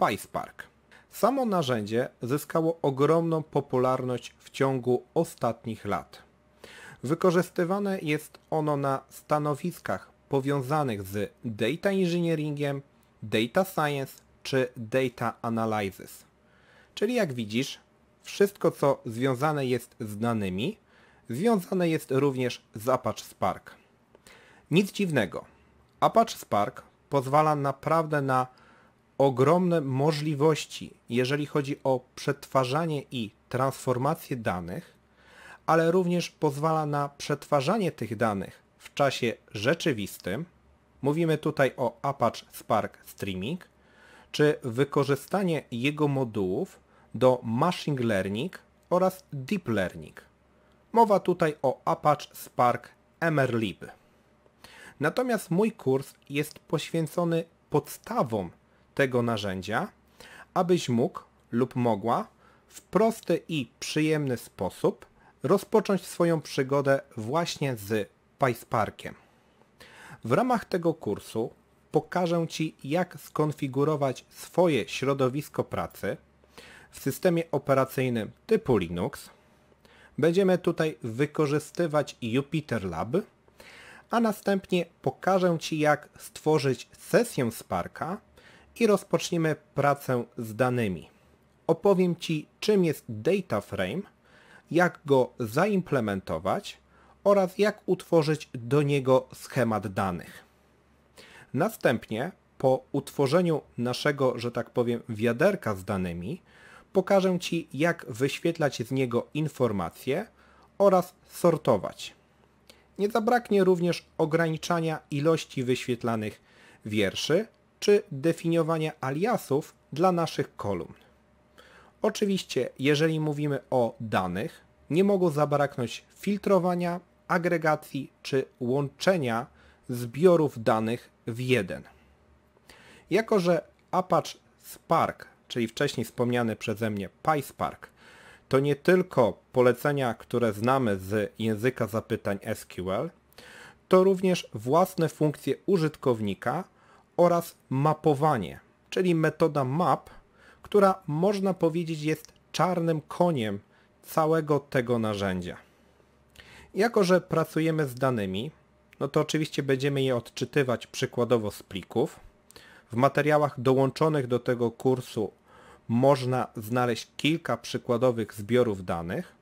PySpark. Samo narzędzie zyskało ogromną popularność w ciągu ostatnich lat. Wykorzystywane jest ono na stanowiskach powiązanych z data engineeringiem, data science czy data analysis. Czyli jak widzisz, wszystko co związane jest z danymi, związane jest również z Apache Spark. Nic dziwnego. Apache Spark pozwala naprawdę na ogromne możliwości, jeżeli chodzi o przetwarzanie i transformację danych, ale również pozwala na przetwarzanie tych danych w czasie rzeczywistym. Mówimy tutaj o Apache Spark Streaming, czy wykorzystanie jego modułów do machine learning oraz deep learning. Mowa tutaj o Apache Spark MRLib. Natomiast mój kurs jest poświęcony podstawom tego narzędzia, abyś mógł lub mogła w prosty i przyjemny sposób rozpocząć swoją przygodę właśnie z PySparkiem. W ramach tego kursu pokażę Ci, jak skonfigurować swoje środowisko pracy w systemie operacyjnym typu Linux. Będziemy tutaj wykorzystywać Jupyter Lab, a następnie pokażę Ci, jak stworzyć sesję Sparka, i rozpoczniemy pracę z danymi. Opowiem Ci, czym jest data frame, jak go zaimplementować oraz jak utworzyć do niego schemat danych. Następnie, po utworzeniu naszego, że tak powiem, wiaderka z danymi, pokażę Ci, jak wyświetlać z niego informacje oraz sortować. Nie zabraknie również ograniczania ilości wyświetlanych wierszy czy definiowania aliasów dla naszych kolumn. Oczywiście, jeżeli mówimy o danych, nie mogą zabraknąć filtrowania, agregacji czy łączenia zbiorów danych w jeden. Jako, że Apache Spark, czyli wcześniej wspomniany przeze mnie PySpark, to nie tylko polecenia, które znamy z języka zapytań SQL, to również własne funkcje użytkownika, oraz mapowanie, czyli metoda map, która można powiedzieć jest czarnym koniem całego tego narzędzia. Jako, że pracujemy z danymi, no to oczywiście będziemy je odczytywać przykładowo z plików. W materiałach dołączonych do tego kursu można znaleźć kilka przykładowych zbiorów danych,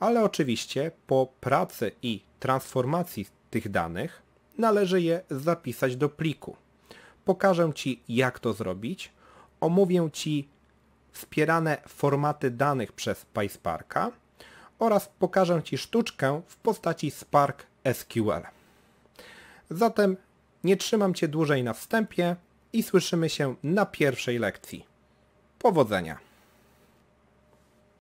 ale oczywiście po pracy i transformacji tych danych należy je zapisać do pliku. Pokażę Ci, jak to zrobić. Omówię Ci wspierane formaty danych przez PySparka oraz pokażę Ci sztuczkę w postaci Spark SQL. Zatem nie trzymam Cię dłużej na wstępie i słyszymy się na pierwszej lekcji. Powodzenia!